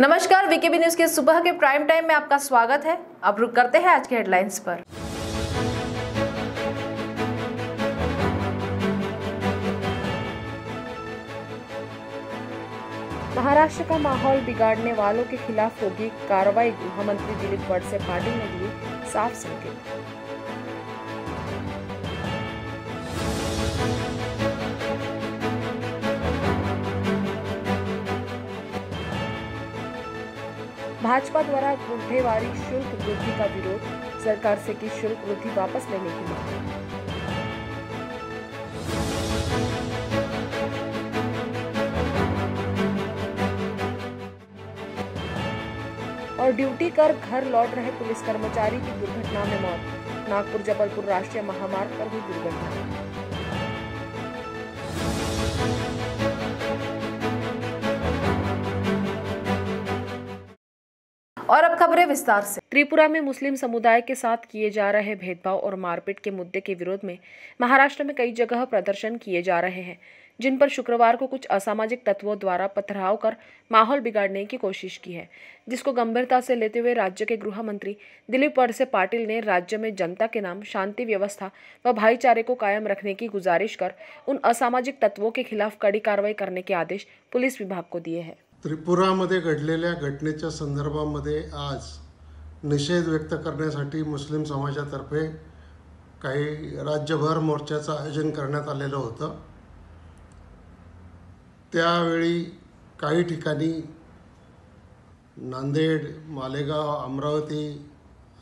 नमस्कार VKB news के सुबह के प्राइम टाइम में आपका स्वागत है अब रुक करते हैं आज के हेडलाइंस पर महाराष्ट्र का माहौल बिगाड़ने वालों के खिलाफ होगी कार्रवाई गृह मंत्री दिलीप वर्से पाटिल ने दिए साफ संकेत भाजपा द्वारा गुठेवारी शुल्क वृद्धि का विरोध सरकार से की शुल्क वृद्धि वापस लेने की मांग और ड्यूटी कर घर लौट रहे पुलिस कर्मचारी की दुर्घटना में मौत नागपुर जबलपुर राष्ट्रीय महामार्ग पर हुई दुर्घटना और अब खबरें विस्तार से त्रिपुरा में मुस्लिम समुदाय के साथ किए जा रहे भेदभाव और मारपीट के मुद्दे के विरोध में महाराष्ट्र में कई जगह प्रदर्शन किए जा रहे हैं जिन पर शुक्रवार को कुछ असामाजिक तत्वों द्वारा पथराव कर माहौल बिगाड़ने की कोशिश की है जिसको गंभीरता से लेते हुए राज्य के गृह मंत्री दिलीप वर्से पाटिल ने राज्य में जनता के नाम शांति व्यवस्था व भाईचारे को कायम रखने की गुजारिश कर उन असामाजिक तत्वों के खिलाफ कड़ी कार्रवाई करने के आदेश पुलिस विभाग को दिए हैं त्रिपुरामध्ये घडलेल्या घटनेच्या संदर्भामध्ये आज निषेध व्यक्त करण्यासाठी मुस्लिम समाजातर्फे काही राज्यभर मोर्चाचं आयोजन करण्यात आलेलं होतं त्यावेळी काही ठिकाणी नांदेड मालेगाव अमरावती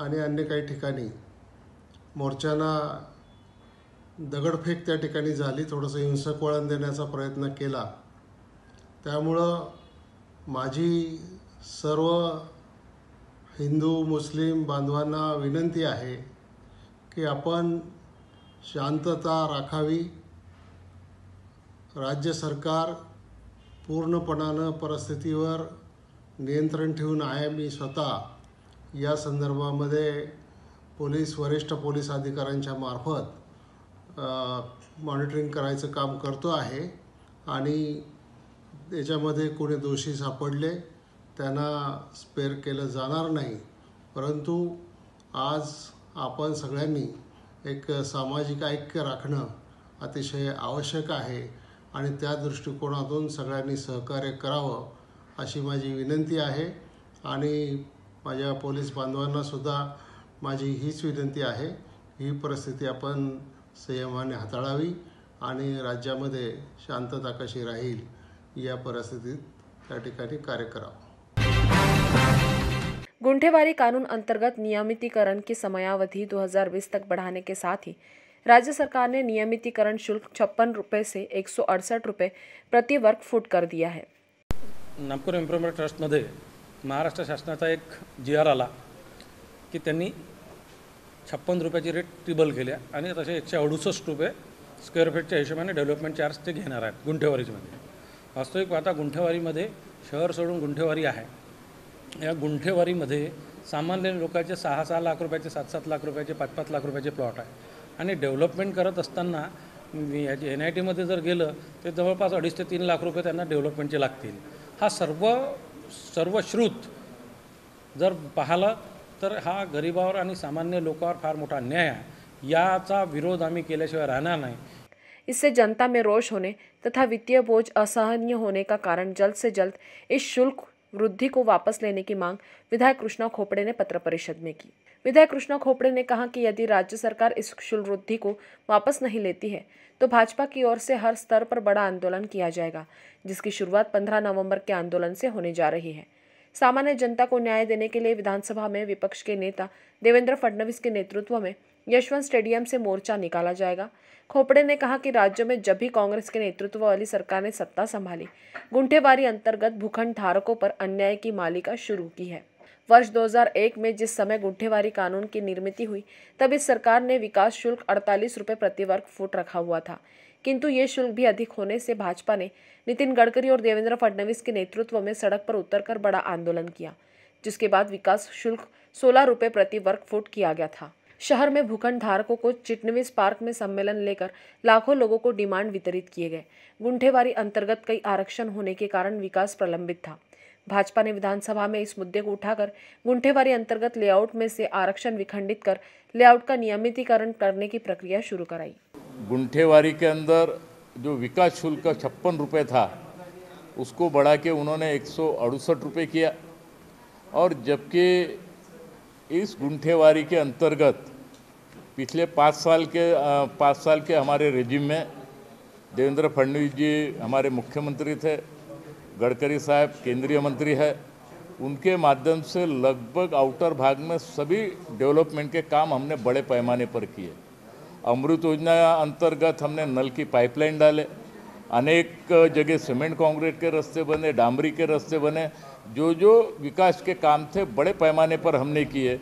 आणि अन्य काही ठिकाणी मोर्चांना दगडफेक त्या ठिकाणी झाली थोडंसं हिंसक वळण देण्याचा प्रयत्न केला त्यामुळं माझी सर्व हिंदू मुस्लिम बांधवांना विनंती आहे की आपण शांतता राखावी राज्य सरकार पूर्णपणानं परिस्थितीवर नियंत्रण ठेवून आहे मी स्वतः या संदर्भामध्ये पोलीस वरिष्ठ पोलीस अधिकाऱ्यांच्या मार्फत मॉनिटरिंग करायचं काम करतो आहे आणि त्याच्यामध्ये कोणी दोषी सापडले त्यांना स्पेअर केलं जाणार नाही परंतु आज आपण सगळ्यांनी एक सामाजिक ऐक्य राखणं अतिशय आवश्यक आहे आणि त्या दृष्टिकोनातून सगळ्यांनी सहकार्य करावं अशी माझी विनंती आहे आणि माझ्या पोलीस बांधवांनासुद्धा माझी हीच विनंती आहे ही परिस्थिती आपण संयमाने हाताळावी आणि राज्यामध्ये शांतता कशी राहील या परिस्थितीत त्या ठिकाणी कार्य करावं गुंठेवारी कानून अंतर्गत नियमितीकरण की समयावधि 2020 तक बढ़ाने के साथ ही राज्य सरकार ने नियमितीकरण शुल्क छप्पन रुपये से एक सौ अडसठ रुपये प्रति वर्ग फूट कर दिया है इम्प्रूवमेंट ट्रस्ट ट्रस्टमध्ये महाराष्ट्र शासनाचा एक जी आर आला की त्यांनी छप्पन रुपयाची रेट ट्रिबल केल्या आणि तसे एकशे अडुसष्ट रुपये स्क्वेअर फीटच्या हिशोबाने डेव्हलपमेंट चार्ज ते घेणार आहेत गुंठेवारी वास्तविक पाहता गुंठेवारीमध्ये शहर सोडून गुंठेवारी आहे या गुंठेवारीमध्ये सामान्य लोकांचे सहा सहा लाख रुपयाचे सात सात लाख रुपयाचे पाच पाच लाख रुपयाचे प्लॉट आहे आणि डेव्हलपमेंट करत असताना याचे एन आय टीमध्ये जर गेलं तर जवळपास अडीच ते तीन लाख रुपये त्यांना डेव्हलपमेंटचे लागतील हा सर्व सर्वश्रुत जर पाहिलं तर हा गरिबावर आणि सामान्य लोकांवर फार मोठा अन्याय आहे याचा विरोध आम्ही केल्याशिवाय राहणार नाही इससे जनता में रोष होने तथा वित्तीय बोझ असहनीय होने का कारण जल्द से जल्द इस शुल्क वृद्धि को वापस लेने की मांग विधायक कृष्णा खोपड़े ने पत्र परिषद में की विधायक कृष्णा खोपड़े ने कहा कि यदि राज्य सरकार इस शुल्क वृद्धि को वापस नहीं लेती है तो भाजपा की ओर से हर स्तर पर बड़ा आंदोलन किया जाएगा जिसकी शुरुआत 15 नवंबर के आंदोलन से होने जा रही है सामान्य जनता को न्याय देने के लिए विधानसभा में विपक्ष के नेता देवेंद्र फडणवीस के नेतृत्व में यशवंत स्टेडियम से मोर्चा निकाला जाएगा खोपड़े ने कहा कि राज्य में जब भी कांग्रेस के नेतृत्व वाली सरकार ने सत्ता संभाली गुंठेवारी अंतर्गत भूखंड धारकों पर अन्याय की मालिका शुरू की है वर्ष 2001 में जिस समय गुंठेवारी कानून की निर्मित हुई तब इस सरकार ने विकास शुल्क अड़तालीस रुपये प्रति वर्ग फुट रखा हुआ था किंतु ये शुल्क भी अधिक होने से भाजपा ने नितिन गडकरी और देवेंद्र फडणवीस के नेतृत्व में सड़क पर उतरकर बड़ा आंदोलन किया जिसके बाद विकास शुल्क सोलह रुपये प्रति वर्ग फुट किया गया था शहर में भूखंड धारकों को चिटनविस पार्क में सम्मेलन लेकर लाखों लोगों को डिमांड वितरित किए गए गुंठेवारी अंतर्गत कई आरक्षण होने के कारण विकास प्रलंबित था भाजपा ने विधानसभा में इस मुद्दे को उठाकर गुंठेवारी अंतर्गत लेआउट में से आरक्षण विखंडित कर लेआउट का नियमितीकरण करने की प्रक्रिया शुरू कराई गुंठेवारी के अंदर जो विकास शुल्क छप्पन रुपये था उसको बढ़ा के उन्होंने एक सौ रुपये किया और जबकि इस गुंठेवारी के अंतर्गत पिछले पाँच साल के पाँच साल के हमारे रेजिम में देवेंद्र फडणवीस जी हमारे मुख्यमंत्री थे गडकरी साहब केंद्रीय मंत्री है उनके माध्यम से लगभग आउटर भाग में सभी डेवलपमेंट के काम हमने बड़े पैमाने पर किए अमृत योजना अंतर्गत हमने नल की पाइपलाइन डाले अनेक जगह सीमेंट कॉन्क्रीट के रास्ते बने डामरी के रास्ते बने जो जो विकास के काम थे बड़े पैमाने पर हमने किए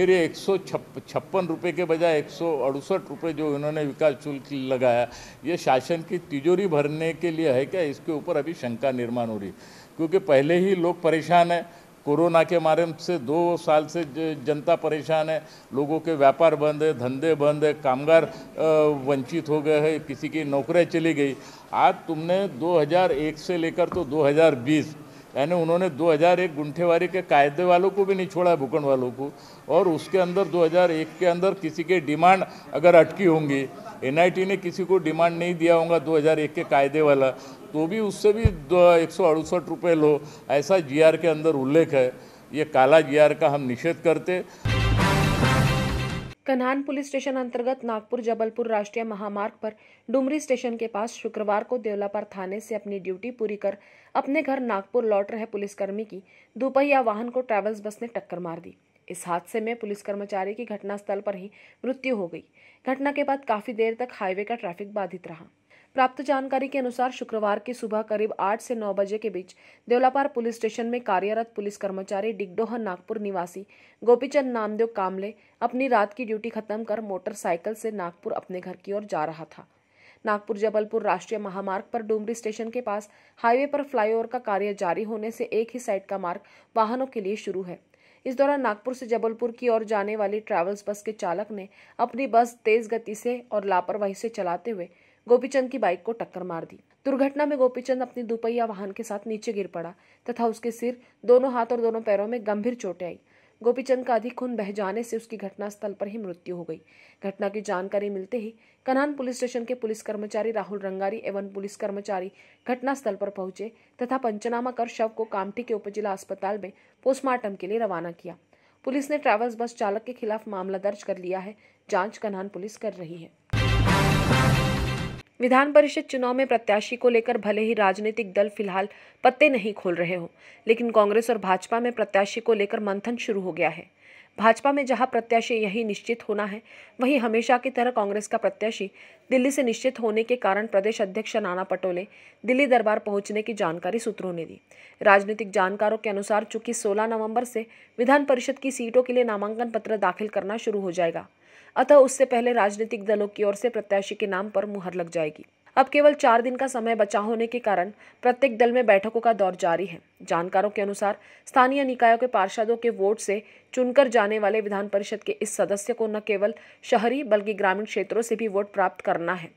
फिर ये एक सौ छप्पन रुपये के बजाय एक सौ अड़सठ रुपये जो इन्होंने विकास शुल्क लगाया ये शासन की तिजोरी भरने के लिए है क्या इसके ऊपर अभी शंका निर्माण हो रही क्योंकि पहले ही लोग परेशान हैं कोरोना के मारे से दो साल से जनता परेशान है लोगों के व्यापार बंद है धंधे बंद है कामगार वंचित हो गए हैं किसी की नौकरियाँ चली गई आज तुमने 2001 से लेकर तो 2020 यानी उन्होंने 2001 गुंठेवारी के कायदे वालों को भी नहीं छोड़ा है भूखंड वालों को और उसके अंदर 2001 के अंदर किसी के डिमांड अगर अटकी होंगी एनआईटी ने किसी को डिमांड नहीं दिया होगा 2001 के कायदे वाला तो भी उससे भी एक सौ अड़सठ रुपये लो ऐसा जीआर के अंदर उल्लेख है ये काला जीआर का हम निषेध करते कन्हान पुलिस स्टेशन अंतर्गत नागपुर जबलपुर राष्ट्रीय महामार्ग पर डुमरी स्टेशन के पास शुक्रवार को देवलापर थाने से अपनी ड्यूटी पूरी कर अपने घर नागपुर लौट रहे पुलिसकर्मी की दोपहिया वाहन को ट्रैवल्स बस ने टक्कर मार दी इस हादसे में पुलिस कर्मचारी की घटनास्थल पर ही मृत्यु हो गई घटना के बाद काफी देर तक हाईवे का ट्रैफिक बाधित रहा प्राप्त जानकारी के अनुसार शुक्रवार की सुबह करीब आठ से नौ बजे के बीच देवलापार पुलिस स्टेशन में कार्यरत पुलिस कर्मचारी डिगडोह नागपुर निवासी गोपीचंद नामदेव कामले अपनी रात की ड्यूटी खत्म कर मोटरसाइकिल से नागपुर अपने घर की ओर जा रहा था नागपुर जबलपुर राष्ट्रीय महामार्ग पर डुमरी स्टेशन के पास हाईवे पर फ्लाईओवर का कार्य जारी होने से एक ही साइड का मार्ग वाहनों के लिए शुरू है इस दौरान नागपुर से जबलपुर की ओर जाने वाली ट्रैवल्स बस के चालक ने अपनी बस तेज गति से और लापरवाही से चलाते हुए गोपीचंद की बाइक को टक्कर मार दी दुर्घटना में गोपीचंद अपनी दुपहिया वाहन के साथ नीचे गिर पड़ा तथा उसके सिर दोनों हाथ और दोनों पैरों में गंभीर चोटें आई गोपीचंद का अधिक खून बह जाने से उसकी घटनास्थल पर ही मृत्यु हो गई घटना की जानकारी मिलते ही कन्हान पुलिस स्टेशन के पुलिस कर्मचारी राहुल रंगारी एवं पुलिस कर्मचारी घटनास्थल पर पहुंचे तथा पंचनामा कर शव को कामठी के उपजिला अस्पताल में पोस्टमार्टम के लिए रवाना किया पुलिस ने ट्रैवल्स बस चालक के खिलाफ मामला दर्ज कर लिया है जांच कन्हान पुलिस कर रही है विधान परिषद चुनाव में प्रत्याशी को लेकर भले ही राजनीतिक दल फिलहाल पत्ते नहीं खोल रहे हों लेकिन कांग्रेस और भाजपा में प्रत्याशी को लेकर मंथन शुरू हो गया है भाजपा में जहां प्रत्याशी यही निश्चित होना है वहीं हमेशा की तरह कांग्रेस का प्रत्याशी दिल्ली से निश्चित होने के कारण प्रदेश अध्यक्ष नाना पटोले दिल्ली दरबार पहुंचने की जानकारी सूत्रों ने दी राजनीतिक जानकारों के अनुसार चूंकि 16 नवंबर से विधान परिषद की सीटों के लिए नामांकन पत्र दाखिल करना शुरू हो जाएगा अतः उससे पहले राजनीतिक दलों की ओर से प्रत्याशी के नाम पर मुहर लग जाएगी अब केवल चार दिन का समय बचा होने के कारण प्रत्येक दल में बैठकों का दौर जारी है जानकारों के अनुसार स्थानीय निकायों के पार्षदों के वोट से चुनकर जाने वाले विधान परिषद के इस सदस्य को न केवल शहरी बल्कि ग्रामीण क्षेत्रों से भी वोट प्राप्त करना है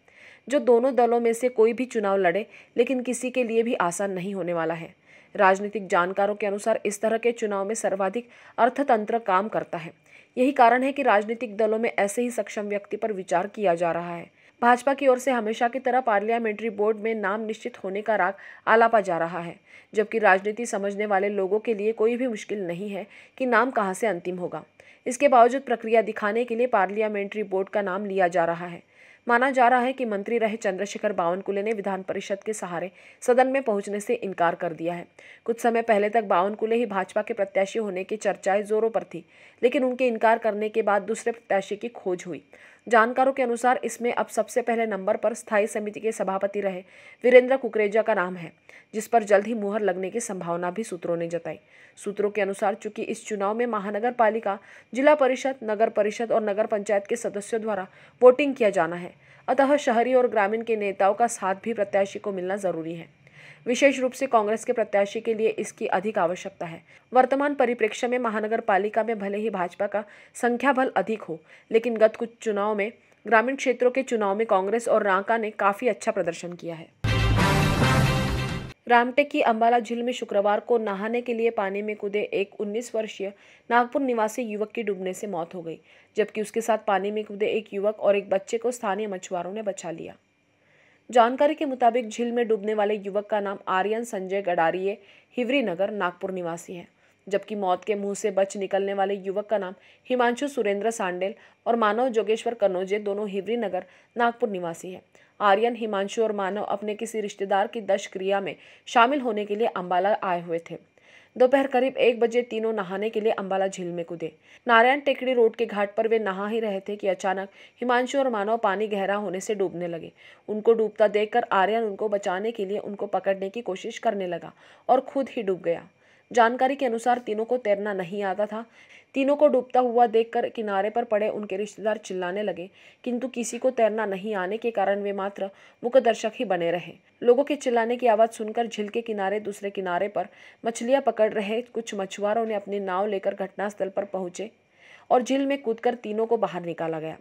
जो दोनों दलों में से कोई भी चुनाव लड़े लेकिन किसी के लिए भी आसान नहीं होने वाला है राजनीतिक जानकारों के अनुसार इस तरह के चुनाव में सर्वाधिक अर्थतंत्र काम करता है यही कारण है कि राजनीतिक दलों में ऐसे ही सक्षम व्यक्ति पर विचार किया जा रहा है भाजपा की ओर से हमेशा की तरह पार्लियामेंट्री बोर्ड में नाम निश्चित होने का राग आलापा जा रहा है जबकि राजनीति समझने वाले लोगों के लिए कोई भी मुश्किल नहीं है कि नाम कहाँ से अंतिम होगा इसके बावजूद प्रक्रिया दिखाने के लिए पार्लियामेंट्री बोर्ड का नाम लिया जा रहा है माना जा रहा है कि मंत्री रहे चंद्रशेखर बावनकुले ने विधान परिषद के सहारे सदन में पहुंचने से इनकार कर दिया है कुछ समय पहले तक बावनकुले ही भाजपा के प्रत्याशी होने की चर्चाएं जोरों पर थी लेकिन उनके इनकार करने के बाद दूसरे प्रत्याशी की खोज हुई जानकारों के अनुसार इसमें अब सबसे पहले नंबर पर स्थायी समिति के सभापति रहे वीरेंद्र कुकरेजा का नाम है जिस पर जल्द ही मुहर लगने की संभावना भी सूत्रों ने जताई सूत्रों के अनुसार चूंकि इस चुनाव में महानगर पालिका जिला परिषद नगर परिषद और नगर पंचायत के सदस्यों द्वारा वोटिंग किया जाना है अतः शहरी और ग्रामीण के नेताओं का साथ भी प्रत्याशी को मिलना जरूरी है विशेष रूप से कांग्रेस के प्रत्याशी के लिए इसकी अधिक आवश्यकता है वर्तमान परिप्रेक्ष्य में महानगर पालिका में भले ही भाजपा का संख्या बल अधिक हो लेकिन गत कुछ चुनाव में ग्रामीण क्षेत्रों के चुनाव में कांग्रेस और रांका ने काफी अच्छा प्रदर्शन किया है रामटेक की अंबाला झील में शुक्रवार को नहाने के लिए पानी में कूदे एक 19 वर्षीय नागपुर निवासी युवक की डूबने से मौत हो गई जबकि उसके साथ पानी में कूदे एक युवक और एक बच्चे को स्थानीय मछुआरों ने बचा लिया जानकारी के मुताबिक झील में डूबने वाले युवक का नाम आर्यन संजय गडारिये हिवरी नगर नागपुर निवासी है जबकि मौत के मुंह से बच निकलने वाले युवक का नाम हिमांशु सुरेंद्र सांडेल और मानव जोगेश्वर कन्नौजे दोनों हिवरी नगर नागपुर निवासी है आर्यन हिमांशु और मानव अपने किसी रिश्तेदार की दश क्रिया में शामिल होने के लिए अम्बाला आए हुए थे दोपहर करीब एक बजे तीनों नहाने के लिए अम्बाला झील में कूदे नारायण टेकड़ी रोड के घाट पर वे नहा ही रहे थे कि अचानक हिमांशु और मानव पानी गहरा होने से डूबने लगे उनको डूबता देखकर आर्यन उनको बचाने के लिए उनको पकड़ने की कोशिश करने लगा और खुद ही डूब गया जानकारी के अनुसार तीनों को तैरना नहीं आता था तीनों को डूबता हुआ देखकर किनारे पर पड़े उनके रिश्तेदार चिल्लाने लगे किंतु किसी को तैरना नहीं आने के कारण वे मात्र मुखदर्शक ही बने रहे लोगों के चिल्लाने की आवाज़ सुनकर झील के किनारे दूसरे किनारे पर मछलियाँ पकड़ रहे कुछ मछुआरों ने अपनी नाव लेकर घटनास्थल पर पहुंचे और झील में कूदकर तीनों को बाहर निकाला गया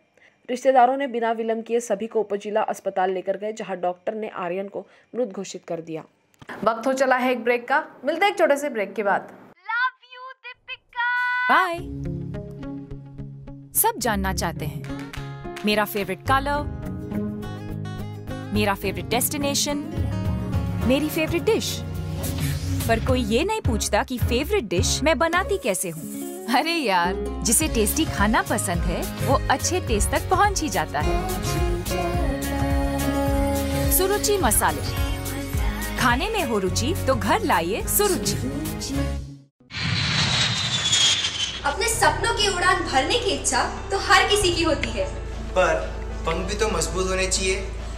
रिश्तेदारों ने बिना विलंब किए सभी को उपजिला अस्पताल लेकर गए जहां डॉक्टर ने आर्यन को मृत घोषित कर दिया वक्त हो चला है एक ब्रेक का मिलते हैं एक छोटे से ब्रेक के बाद बाय सब जानना चाहते हैं मेरा फेवरेट कलर मेरा फेवरेट डेस्टिनेशन मेरी फेवरेट डिश पर कोई ये नहीं पूछता कि फेवरेट डिश मैं बनाती कैसे हूँ अरे यार जिसे टेस्टी खाना पसंद है वो अच्छे टेस्ट तक पहुँच ही जाता है सुरुचि मसाले खाने में हो रुचि तो घर लाइए सुरुचि अपने सपनों की उड़ान भरने की इच्छा तो हर किसी की होती है पर पंख भी तो मजबूत होने चाहिए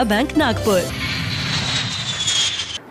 मेगा बैंक नागपुर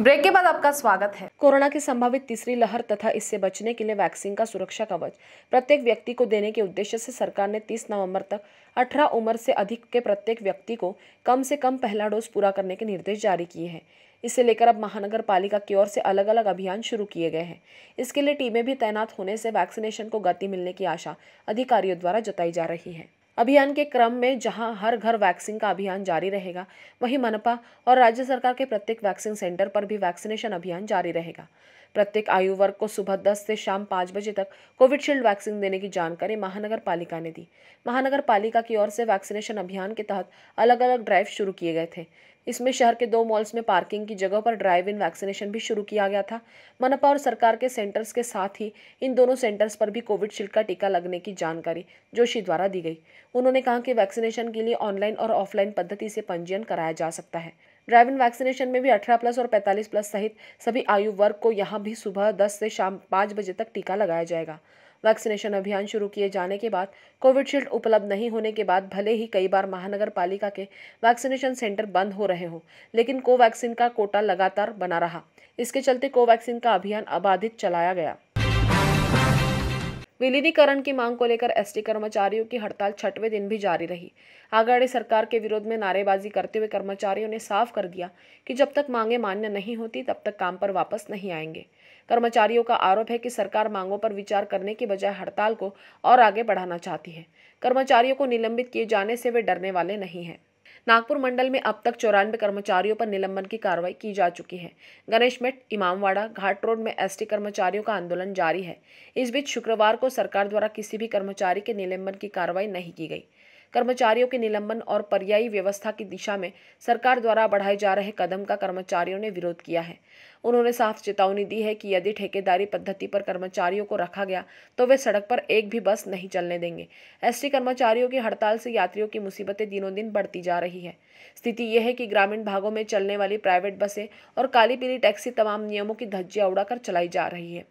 ब्रेक के बाद आपका स्वागत है कोरोना की संभावित तीसरी लहर तथा इससे बचने के लिए वैक्सीन का सुरक्षा कवच प्रत्येक व्यक्ति को देने के उद्देश्य से सरकार ने 30 नवंबर तक 18 उम्र से अधिक के प्रत्येक व्यक्ति को कम से कम पहला डोज पूरा करने के निर्देश जारी किए हैं इसे लेकर अब महानगर पालिका की ओर से अलग अलग अभियान शुरू किए गए हैं इसके लिए टीमें भी तैनात होने से वैक्सीनेशन को गति मिलने की आशा अधिकारियों द्वारा जताई जा रही है अभियान के क्रम में जहां हर घर वैक्सीन का अभियान जारी रहेगा वहीं मनपा और राज्य सरकार के प्रत्येक वैक्सीन सेंटर पर भी वैक्सीनेशन अभियान जारी रहेगा प्रत्येक आयु वर्ग को सुबह 10 से शाम 5 बजे तक कोविडशील्ड वैक्सीन देने की जानकारी महानगर पालिका ने दी महानगर पालिका की ओर से वैक्सीनेशन अभियान के तहत अलग अलग ड्राइव शुरू किए गए थे इसमें शहर के दो मॉल्स में पार्किंग की जगह पर ड्राइव इन वैक्सीनेशन भी शुरू किया गया था मनपा और सरकार के सेंटर्स के साथ ही इन दोनों सेंटर्स पर भी कोविडशील्ड का टीका लगने की जानकारी जोशी द्वारा दी गई उन्होंने कहा कि वैक्सीनेशन के लिए ऑनलाइन और ऑफलाइन पद्धति से पंजीयन कराया जा सकता है ड्राइव इन वैक्सीनेशन में भी 18 प्लस और 45 प्लस सहित सभी आयु वर्ग को यहाँ भी सुबह 10 से शाम 5 बजे तक टीका लगाया जाएगा वैक्सीनेशन अभियान शुरू किए जाने के बाद कोविडशील्ड उपलब्ध नहीं होने के बाद भले ही कई बार महानगर पालिका के वैक्सीनेशन सेंटर बंद हो रहे हों लेकिन कोवैक्सीन का कोटा लगातार बना रहा इसके चलते कोवैक्सीन का अभियान अबाधित चलाया गया विलीनीकरण की मांग को लेकर एसटी कर्मचारियों की हड़ताल छठवें दिन भी जारी रही आगाड़ी सरकार के विरोध में नारेबाजी करते हुए कर्मचारियों ने साफ कर दिया कि जब तक मांगे मान्य नहीं होती तब तक काम पर वापस नहीं आएंगे कर्मचारियों का आरोप है कि सरकार मांगों पर विचार करने की बजाय हड़ताल को और आगे बढ़ाना चाहती है कर्मचारियों को निलंबित किए जाने से वे डरने वाले नहीं हैं नागपुर मंडल में अब तक चौरानवे कर्मचारियों पर निलंबन की कार्रवाई की जा चुकी है गणेश मेट इमामवाड़ा घाट रोड में एसटी कर्मचारियों का आंदोलन जारी है इस बीच शुक्रवार को सरकार द्वारा किसी भी कर्मचारी के निलंबन की कार्रवाई नहीं की गई कर्मचारियों के निलंबन और पर्यायी व्यवस्था की दिशा में सरकार द्वारा बढ़ाए जा रहे कदम का कर्मचारियों ने विरोध किया है उन्होंने साफ चेतावनी दी है कि यदि ठेकेदारी पद्धति पर कर्मचारियों को रखा गया तो वे सड़क पर एक भी बस नहीं चलने देंगे एसटी कर्मचारियों की हड़ताल से यात्रियों की मुसीबतें दिनों दिन बढ़ती जा रही है स्थिति यह है कि ग्रामीण भागों में चलने वाली प्राइवेट बसें और काली पीली टैक्सी तमाम नियमों की धज्जियाँ उड़ाकर चलाई जा रही है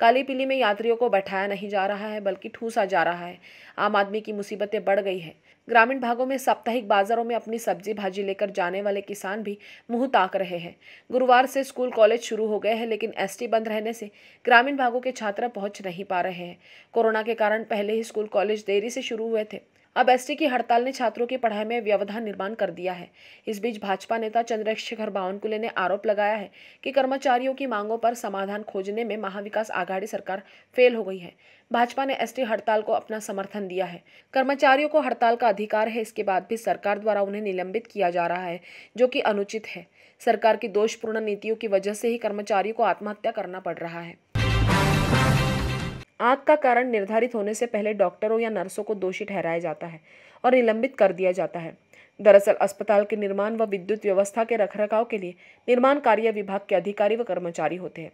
काली पीली में यात्रियों को बैठाया नहीं जा रहा है बल्कि ठूसा जा रहा है आम आदमी की मुसीबतें बढ़ गई हैं ग्रामीण भागों में साप्ताहिक बाजारों में अपनी सब्जी भाजी लेकर जाने वाले किसान भी मुंह ताक रहे हैं गुरुवार से स्कूल कॉलेज शुरू हो गए हैं लेकिन एसटी बंद रहने से ग्रामीण भागों के छात्र पहुंच नहीं पा रहे हैं कोरोना के कारण पहले ही स्कूल कॉलेज देरी से शुरू हुए थे अब एसटी की हड़ताल ने छात्रों की पढ़ाई में व्यवधान निर्माण कर दिया है इस बीच भाजपा नेता चंद्रशेखर बावनकुले ने आरोप लगाया है कि कर्मचारियों की मांगों पर समाधान खोजने में महाविकास आघाड़ी सरकार फेल हो गई है भाजपा ने एसटी हड़ताल को अपना समर्थन दिया है कर्मचारियों को हड़ताल का अधिकार है इसके बाद भी सरकार द्वारा उन्हें निलंबित किया जा रहा है जो कि अनुचित है सरकार की दोषपूर्ण नीतियों की वजह से ही कर्मचारियों को आत्महत्या करना पड़ रहा है आग का कारण निर्धारित होने से पहले डॉक्टरों या नर्सों को दोषी ठहराया जाता है और निलंबित कर दिया जाता है दरअसल अस्पताल के निर्माण व विद्युत व्यवस्था के रखरखाव के लिए निर्माण कार्य विभाग के अधिकारी व कर्मचारी होते हैं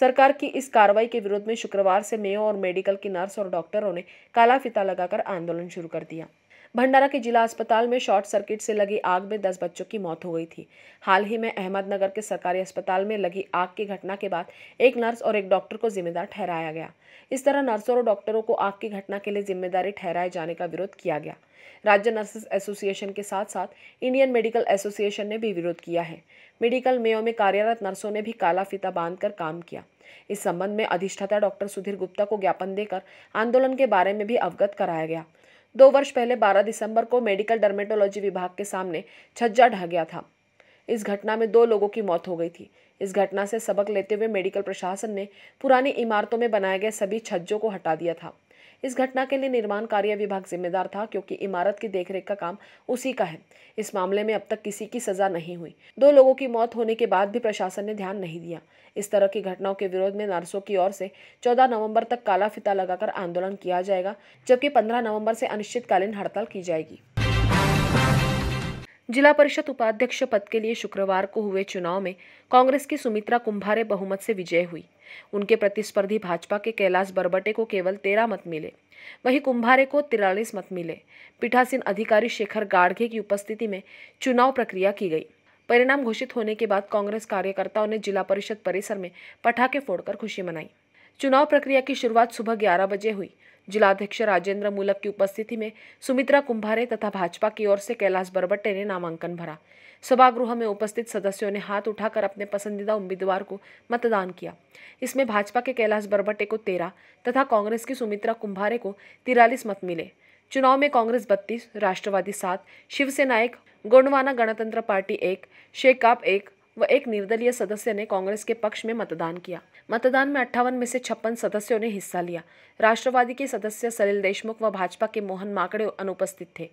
सरकार की इस कार्रवाई के विरोध में शुक्रवार से मेयो और मेडिकल की नर्स और डॉक्टरों ने काला फिता लगाकर आंदोलन शुरू कर दिया भंडारा के जिला अस्पताल में शॉर्ट सर्किट से लगी आग में दस बच्चों की मौत हो गई थी हाल ही में अहमदनगर के सरकारी अस्पताल में लगी आग की घटना के बाद एक नर्स और एक डॉक्टर को जिम्मेदार ठहराया गया इस तरह नर्सों और डॉक्टरों को आग की घटना के लिए जिम्मेदारी ठहराए जाने का विरोध किया गया राज्य नर्सेस एसोसिएशन के साथ साथ इंडियन मेडिकल एसोसिएशन ने भी विरोध किया है मेडिकल मेयो में कार्यरत नर्सों ने भी काला फीता बांधकर काम किया इस संबंध में अधिष्ठाता डॉक्टर सुधीर गुप्ता को ज्ञापन देकर आंदोलन के बारे में भी अवगत कराया गया दो वर्ष पहले 12 दिसंबर को मेडिकल डर्मेटोलॉजी विभाग के सामने छज्जा ढह गया था इस घटना में दो लोगों की मौत हो गई थी इस घटना से सबक लेते हुए मेडिकल प्रशासन ने पुरानी इमारतों में बनाए गए सभी छज्जों को हटा दिया था इस घटना के लिए निर्माण कार्य विभाग जिम्मेदार था क्योंकि इमारत की देखरेख का काम उसी का है इस मामले में अब तक किसी की सजा नहीं हुई दो लोगों की मौत होने के बाद भी प्रशासन ने ध्यान नहीं दिया इस तरह की घटनाओं के विरोध में नर्सों की ओर से 14 नवंबर तक काला फिता लगाकर आंदोलन किया जाएगा जबकि 15 नवंबर से अनिश्चितकालीन हड़ताल की जाएगी जिला परिषद उपाध्यक्ष पद के लिए शुक्रवार को हुए चुनाव में कांग्रेस की सुमित्रा कुंभारे बहुमत से विजय हुई उनके प्रतिस्पर्धी भाजपा के कैलाश बरबटे को केवल तेरह मत मिले वहीं कुंभारे को तिरालीस मत मिले पीठासीन अधिकारी शेखर गाड़गे की उपस्थिति में चुनाव प्रक्रिया की गई परिणाम घोषित होने के बाद कांग्रेस कार्यकर्ताओं ने जिला परिषद परिसर में पटाखे फोड़कर खुशी मनाई चुनाव प्रक्रिया की शुरुआत सुबह ग्यारह बजे हुई जिलाध्यक्ष राजेंद्र मूलक की उपस्थिति में सुमित्रा कुंभारे तथा भाजपा की ओर से कैलाश बरबट्टे ने नामांकन भरा सभागृह में उपस्थित सदस्यों ने हाथ उठाकर अपने पसंदीदा उम्मीदवार को मतदान किया इसमें भाजपा के कैलाश बरबट्टे को तेरह तथा कांग्रेस की सुमित्रा कुंभारे को तिरालीस मत मिले चुनाव में कांग्रेस बत्तीस राष्ट्रवादी सात शिवसेना एक गोंडवाना गणतंत्र पार्टी एक शेकाप एक व एक निर्दलीय सदस्य ने कांग्रेस के पक्ष में मतदान किया मतदान में अट्ठावन में से छप्पन सदस्यों ने हिस्सा लिया राष्ट्रवादी के सदस्य सलिल देशमुख व भाजपा के मोहन माकड़े अनुपस्थित थे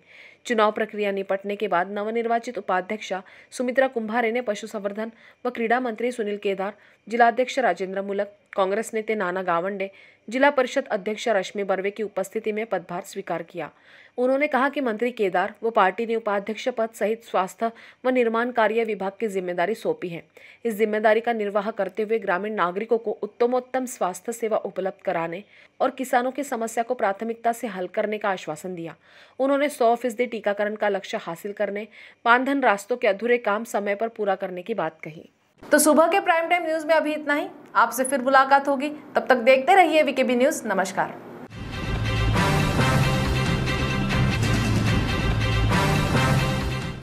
चुनाव प्रक्रिया निपटने के बाद नवनिर्वाचित उपाध्यक्षा सुमित्रा कुंभारे ने पशु संवर्धन व क्रीड़ा मंत्री सुनील केदार जिलाध्यक्ष राजेंद्र मुलक कांग्रेस नेते नाना गावंडे जिला परिषद अध्यक्ष रश्मि बर्वे की उपस्थिति में पदभार स्वीकार किया उन्होंने कहा कि मंत्री केदार व पार्टी ने उपाध्यक्ष पद सहित स्वास्थ्य व निर्माण कार्य विभाग की जिम्मेदारी सौंपी है इस जिम्मेदारी का निर्वाह करते हुए ग्रामीण नागरिकों को उत्तमोत्तम स्वास्थ्य सेवा उपलब्ध कराने और किसानों की समस्या को प्राथमिकता से हल करने का आश्वासन दिया उन्होंने सौ फीसदी टीकाकरण का लक्ष्य हासिल करने बांधन रास्तों के अधूरे काम समय पर पूरा करने की बात कही तो सुबह के प्राइम टाइम न्यूज़ में अभी इतना ही आपसे फिर मुलाकात होगी तब तक देखते रहिए वीकेबी न्यूज़ नमस्कार